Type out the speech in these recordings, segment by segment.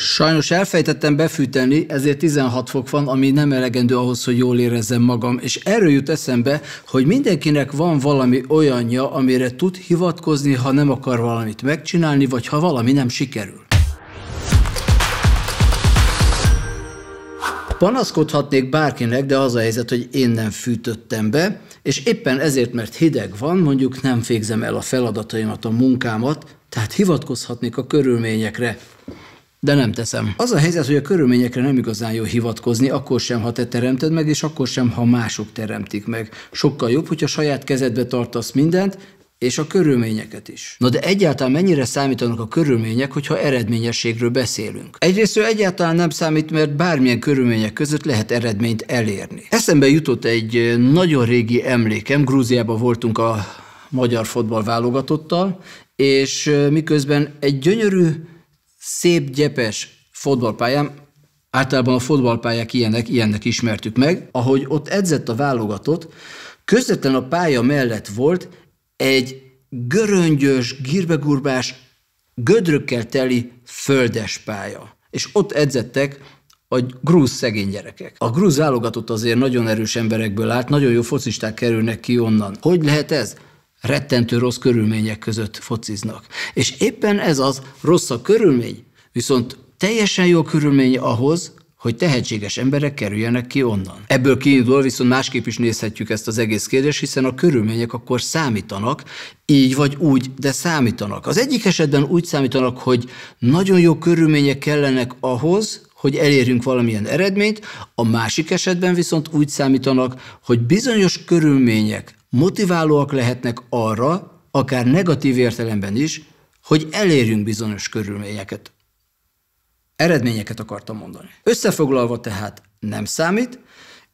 Sajnos elfejtettem befűteni, ezért 16 fok van, ami nem elegendő ahhoz, hogy jól érezzem magam. És erről jut eszembe, hogy mindenkinek van valami olyanja, amire tud hivatkozni, ha nem akar valamit megcsinálni, vagy ha valami nem sikerül. Panaszkodhatnék bárkinek, de az a helyzet, hogy én nem fűtöttem be, és éppen ezért, mert hideg van, mondjuk nem végzem el a feladataimat, a munkámat, tehát hivatkozhatnék a körülményekre, de nem teszem. Az a helyzet, hogy a körülményekre nem igazán jó hivatkozni, akkor sem, ha te teremted meg, és akkor sem, ha mások teremtik meg. Sokkal jobb, hogyha saját kezedbe tartasz mindent, és a körülményeket is. Na de egyáltalán mennyire számítanak a körülmények, hogyha eredményességről beszélünk? Egyrészt ő egyáltalán nem számít, mert bármilyen körülmények között lehet eredményt elérni. Eszembe jutott egy eh, nagyon régi emlékem, Grúziában voltunk a magyar fotball válogatottal, és eh, miközben egy gyönyörű szép gyepes fotballpályám, általában a fotballpályák ilyenek, ilyennek ismertük meg, ahogy ott edzett a válogatott, közvetlen a pálya mellett volt egy göröngyös, gírbegurbás, gödrökkel teli földes pálya. És ott edzettek a grúz szegény gyerekek. A grúz válogatott azért nagyon erős emberekből állt, nagyon jó focisták kerülnek ki onnan. Hogy lehet ez? rettentő rossz körülmények között fociznak. És éppen ez az rossz a körülmény, Viszont teljesen jó körülmény ahhoz, hogy tehetséges emberek kerüljenek ki onnan. Ebből kiindul viszont másképp is nézhetjük ezt az egész kérdést, hiszen a körülmények akkor számítanak, így vagy úgy, de számítanak. Az egyik esetben úgy számítanak, hogy nagyon jó körülmények kellenek ahhoz, hogy elérjünk valamilyen eredményt, a másik esetben viszont úgy számítanak, hogy bizonyos körülmények motiválóak lehetnek arra, akár negatív értelemben is, hogy elérjünk bizonyos körülményeket. Eredményeket akartam mondani. Összefoglalva tehát nem számít,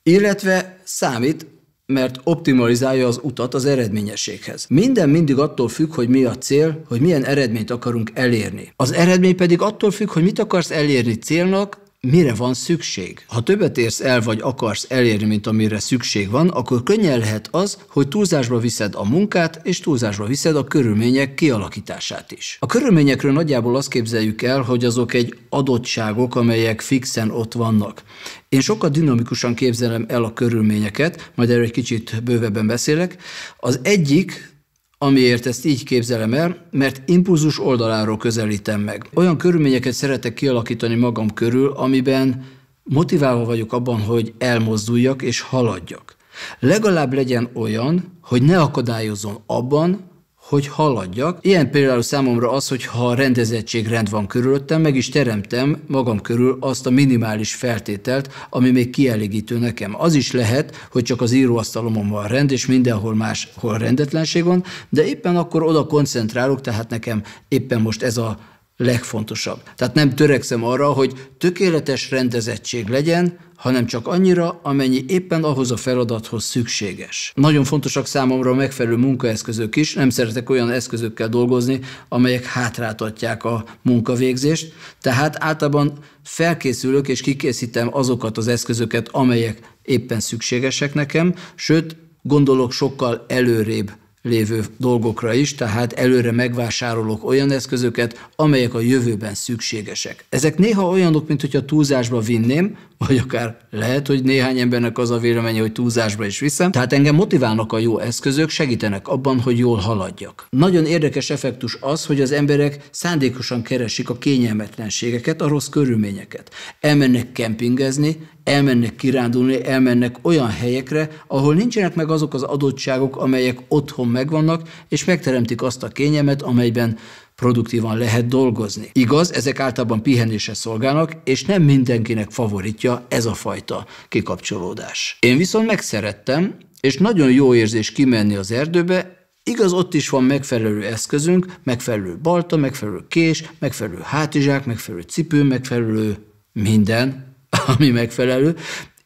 illetve számít, mert optimalizálja az utat az eredményességhez. Minden mindig attól függ, hogy mi a cél, hogy milyen eredményt akarunk elérni. Az eredmény pedig attól függ, hogy mit akarsz elérni célnak, mire van szükség. Ha többet érsz el, vagy akarsz elérni, mint amire szükség van, akkor könnyen lehet az, hogy túlzásba viszed a munkát, és túlzásba viszed a körülmények kialakítását is. A körülményekről nagyjából azt képzeljük el, hogy azok egy adottságok, amelyek fixen ott vannak. Én sokkal dinamikusan képzelem el a körülményeket, majd erről egy kicsit bővebben beszélek. Az egyik Amiért ezt így képzelem el, mert impulzus oldaláról közelítem meg. Olyan körülményeket szeretek kialakítani magam körül, amiben motiválva vagyok abban, hogy elmozduljak és haladjak. Legalább legyen olyan, hogy ne akadályozzon abban, hogy haladjak. Ilyen például számomra az, hogy ha rendezettség rend van körülöttem, meg is teremtem magam körül azt a minimális feltételt, ami még kielégítő nekem. Az is lehet, hogy csak az íróasztalomon van rend, és mindenhol máshol rendetlenség van, de éppen akkor oda koncentrálok, tehát nekem éppen most ez a legfontosabb. Tehát nem törekszem arra, hogy tökéletes rendezettség legyen, hanem csak annyira, amennyi éppen ahhoz a feladathoz szükséges. Nagyon fontosak számomra a megfelelő munkaeszközök is, nem szeretek olyan eszközökkel dolgozni, amelyek hátráltatják a munkavégzést, tehát általában felkészülök és kikészítem azokat az eszközöket, amelyek éppen szükségesek nekem, sőt, gondolok sokkal előrébb lévő dolgokra is, tehát előre megvásárolok olyan eszközöket, amelyek a jövőben szükségesek. Ezek néha olyanok, mint hogyha túlzásba vinném, vagy akár lehet, hogy néhány embernek az a véleménye, hogy túlzásba is viszem. Tehát engem motiválnak a jó eszközök, segítenek abban, hogy jól haladjak. Nagyon érdekes effektus az, hogy az emberek szándékosan keresik a kényelmetlenségeket, a rossz körülményeket. Elmennek kempingezni, elmennek kirándulni, elmennek olyan helyekre, ahol nincsenek meg azok az adottságok, amelyek otthon megvannak, és megteremtik azt a kényelmet, amelyben produktívan lehet dolgozni. Igaz, ezek általában pihenésre szolgálnak, és nem mindenkinek favoritja ez a fajta kikapcsolódás. Én viszont megszerettem, és nagyon jó érzés kimenni az erdőbe, Igaz, ott is van megfelelő eszközünk, megfelelő balta, megfelelő kés, megfelelő hátizsák, megfelelő cipő, megfelelő minden, ami megfelelő,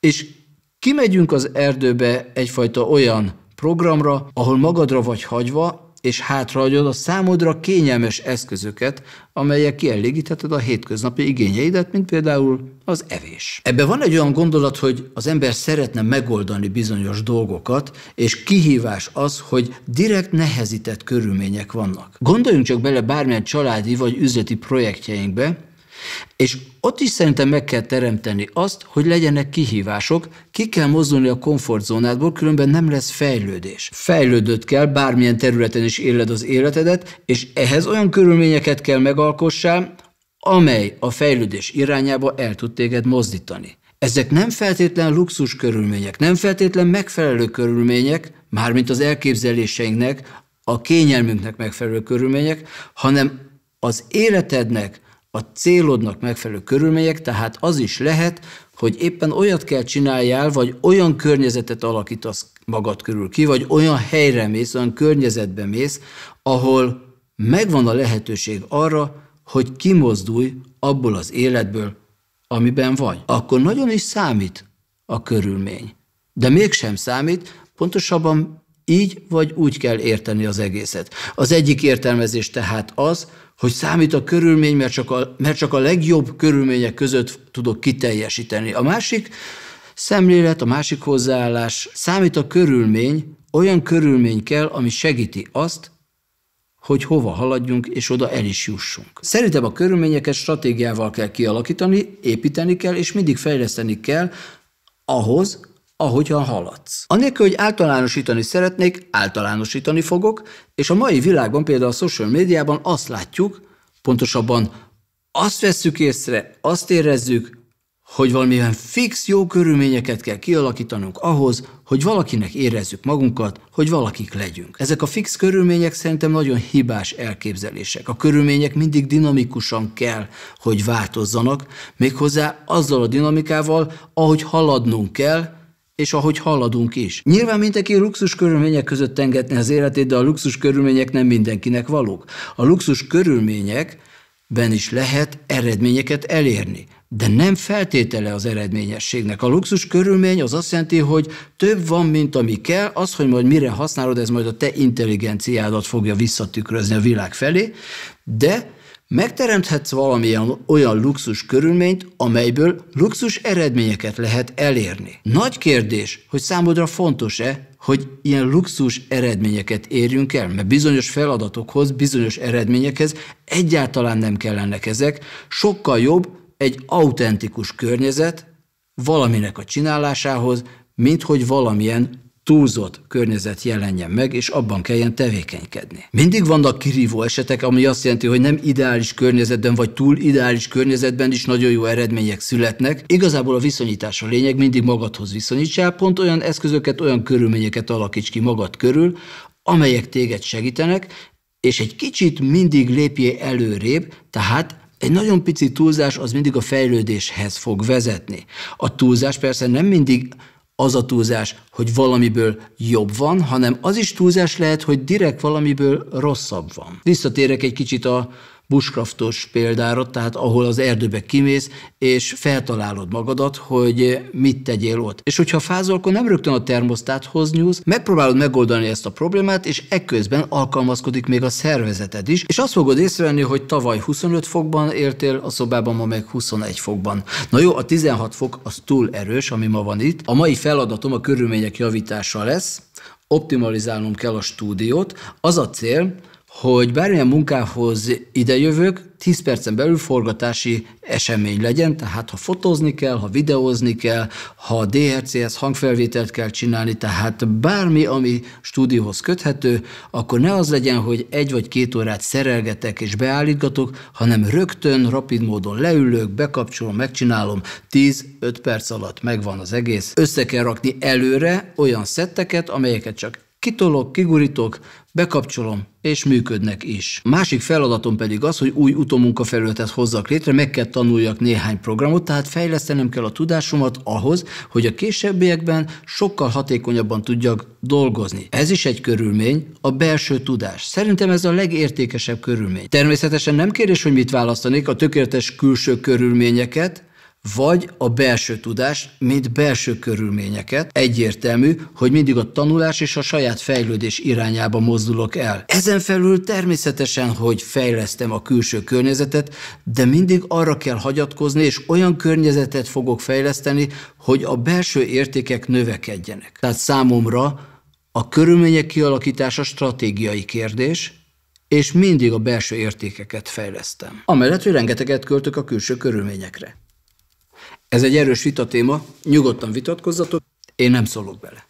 és kimegyünk az erdőbe egyfajta olyan programra, ahol magadra vagy hagyva, és hátrahagyod a számodra kényelmes eszközöket, amelyek kielégítheted a hétköznapi igényeidet, mint például az evés. Ebben van egy olyan gondolat, hogy az ember szeretne megoldani bizonyos dolgokat, és kihívás az, hogy direkt nehezített körülmények vannak. Gondoljunk csak bele bármilyen családi vagy üzleti projektjeinkbe, és ott is szerintem meg kell teremteni azt, hogy legyenek kihívások, ki kell mozdulni a komfortzónádból, különben nem lesz fejlődés. Fejlődött kell, bármilyen területen is éled az életedet, és ehhez olyan körülményeket kell megalkossál, amely a fejlődés irányába el tud téged mozdítani. Ezek nem feltétlen luxus körülmények, nem feltétlen megfelelő körülmények, mármint az elképzeléseinknek, a kényelmünknek megfelelő körülmények, hanem az életednek, a célodnak megfelelő körülmények, tehát az is lehet, hogy éppen olyat kell csináljál, vagy olyan környezetet alakítasz magad körül ki, vagy olyan helyre mész, olyan környezetbe mész, ahol megvan a lehetőség arra, hogy kimozdulj abból az életből, amiben vagy. Akkor nagyon is számít a körülmény. De mégsem számít, pontosabban így vagy úgy kell érteni az egészet. Az egyik értelmezés tehát az, hogy számít a körülmény, mert csak a, mert csak a legjobb körülmények között tudok kiteljesíteni. A másik szemlélet, a másik hozzáállás, számít a körülmény, olyan körülmény kell, ami segíti azt, hogy hova haladjunk, és oda el is jussunk. Szerintem a körülményeket stratégiával kell kialakítani, építeni kell, és mindig fejleszteni kell ahhoz, ahogyan haladsz. Anélkül, hogy általánosítani szeretnék, általánosítani fogok, és a mai világban, például a social médiában azt látjuk, pontosabban azt vesszük észre, azt érezzük, hogy valamilyen fix jó körülményeket kell kialakítanunk ahhoz, hogy valakinek érezzük magunkat, hogy valakik legyünk. Ezek a fix körülmények szerintem nagyon hibás elképzelések. A körülmények mindig dinamikusan kell, hogy változzanak, méghozzá azzal a dinamikával, ahogy haladnunk kell, és ahogy haladunk is. Nyilván mindenki luxus körülmények között tengetni az életét, de a luxus körülmények nem mindenkinek valók. A luxus körülményekben is lehet eredményeket elérni. De nem feltétele az eredményességnek. A luxus körülmény az azt jelenti, hogy több van, mint ami kell, az, hogy majd mire használod, ez majd a te intelligenciádat fogja visszatükrözni a világ felé, de Megteremthetsz valamilyen olyan luxus körülményt, amelyből luxus eredményeket lehet elérni. Nagy kérdés, hogy számodra fontos-e, hogy ilyen luxus eredményeket érjünk el, mert bizonyos feladatokhoz, bizonyos eredményekhez egyáltalán nem kellenek ezek, sokkal jobb egy autentikus környezet valaminek a csinálásához, mint hogy valamilyen túlzott környezet jelenjen meg, és abban kelljen tevékenykedni. Mindig vannak kirívó esetek, ami azt jelenti, hogy nem ideális környezetben, vagy túl ideális környezetben is nagyon jó eredmények születnek. Igazából a viszonyítás a lényeg, mindig magadhoz viszonyítsál, pont olyan eszközöket, olyan körülményeket alakíts ki magad körül, amelyek téged segítenek, és egy kicsit mindig lépjél előrébb, tehát egy nagyon pici túlzás az mindig a fejlődéshez fog vezetni. A túlzás persze nem mindig az a túlzás, hogy valamiből jobb van, hanem az is túlzás lehet, hogy direkt valamiből rosszabb van. Visszatérek egy kicsit a bushcraftos példára, tehát ahol az erdőbe kimész, és feltalálod magadat, hogy mit tegyél ott. És hogyha fázol, akkor nem rögtön a termosztáthoz nyúlsz, megpróbálod megoldani ezt a problémát, és ekközben alkalmazkodik még a szervezeted is, és azt fogod észrevenni, hogy tavaly 25 fokban értél, a szobában ma meg 21 fokban. Na jó, a 16 fok az túl erős, ami ma van itt. A mai feladatom a körülmények javítása lesz, optimalizálnom kell a stúdiót. Az a cél, hogy bármilyen munkához idejövök, 10 percen belül forgatási esemény legyen, tehát ha fotózni kell, ha videózni kell, ha DHC-hez hangfelvételt kell csinálni, tehát bármi, ami stúdióhoz köthető, akkor ne az legyen, hogy egy vagy két órát szerelgetek és beállítgatok, hanem rögtön, rapid módon leülök, bekapcsolom, megcsinálom, 10-5 perc alatt megvan az egész. Össze kell rakni előre olyan szetteket, amelyeket csak kitolok, kigurítok, Bekapcsolom, és működnek is. Másik feladatom pedig az, hogy új utómunkafelületet hozzak létre, meg kell tanuljak néhány programot, tehát fejlesztenem kell a tudásomat ahhoz, hogy a későbbiekben sokkal hatékonyabban tudjak dolgozni. Ez is egy körülmény, a belső tudás. Szerintem ez a legértékesebb körülmény. Természetesen nem kérdés, hogy mit választanék, a tökéletes külső körülményeket, vagy a belső tudás, mint belső körülményeket. Egyértelmű, hogy mindig a tanulás és a saját fejlődés irányába mozdulok el. Ezen felül természetesen, hogy fejlesztem a külső környezetet, de mindig arra kell hagyatkozni, és olyan környezetet fogok fejleszteni, hogy a belső értékek növekedjenek. Tehát számomra a körülmények kialakítása stratégiai kérdés, és mindig a belső értékeket fejlesztem. Amellett, hogy rengeteget költök a külső körülményekre. Ez egy erős vitatéma, nyugodtan vitatkozzatok, én nem szólok bele.